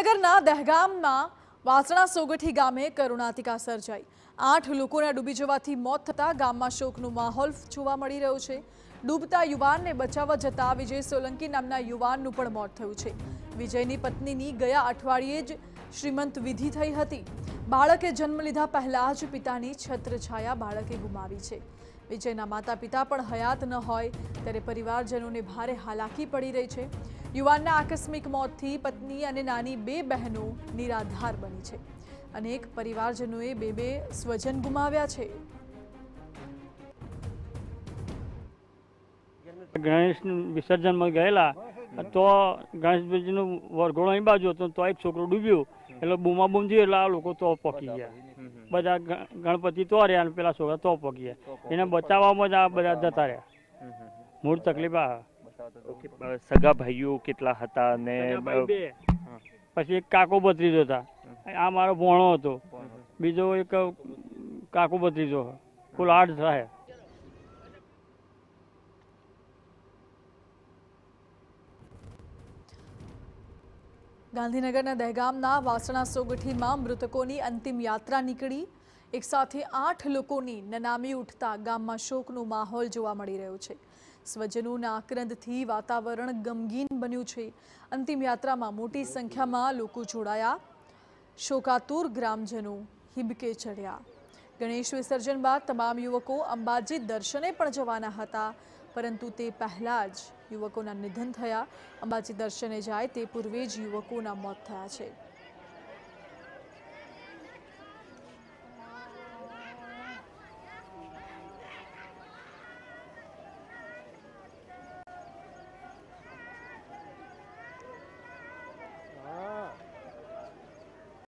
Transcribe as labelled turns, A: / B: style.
A: ગાંધીનગરના દહેગામમાં વાસણા સોગઠી ગામે કરુણાતિકા સર્જાઈ આઠ લોકોને ડૂબી જવાથી મોત થતાં ગામમાં શોકનું માહોલ જોવા મળી રહ્યો છે ડૂબતા યુવાનને બચાવવા જતા વિજય સોલંકી નામના યુવાનનું પણ મોત થયું છે વિજયની પત્નીની ગયા અઠવાડિયે જ શ્રીમંત વિધિ થઈ હતી બાળકે જન્મ લીધા પહેલાં જ પિતાની છત્રછાયા બાળકે ગુમાવી છે વિજયના માતા પિતા પણ હયાત ન હોય ત્યારે પરિવારજનોને ભારે હાલાકી પડી રહી છે યુવાનના આકસ્મિક મોતથી પત્ની અને નાની બે બહેનો નિરાધાર બની છે અનેક પરિવારજનોએ બે બે સ્વજન ગુમાવ્યા છે
B: ગણેશનું વિસર્જનમાં ગયેલા તો ગણેશજીનું વરઘોડો અહીં બાજુ હતો તો એક છોકરો ડૂબ્યો એટલે બૂમા બૂમ એટલે આ લોકો તો પકી ગયા બધા ગણપતિ તો રહ્યા અને પેલા છોકરા તો પગીએ એને બચાવવામાં જ આ બધા જતા રહ્યા મૂળ તકલીફ આ સગા ભાઈઓ કેટલા હતા ને પછી એક કાકો બત્રીજો હતા આ મારો ભોણો હતો બીજો એક કાકો બત્રીજો કુલ આઠ થાય
A: ગાંધીનગરના દહેગામના વાસણા સોગઠીમાં મૃતકોની અંતિમ યાત્રા નીકળી એક સાથે આઠ લોકોની નનામી ઉઠતા ગામમાં શોકનો માહોલ જોવા મળી રહ્યો છે સ્વજનોના આક્રંદથી વાતાવરણ ગમગીન બન્યું છે અંતિમ યાત્રામાં મોટી સંખ્યામાં લોકો જોડાયા શોકાતુર ગ્રામજનો હિબકે ચડ્યા ગણેશ વિસર્જન બાદ તમામ યુવકો અંબાજી દર્શને પણ જવાના હતા પરંતુ તે પહેલાં જ યુવકોના નિધન થયા અંબાજી દર્શને જાય તે પૂર્વે જ યુવકોના મોત થયા છે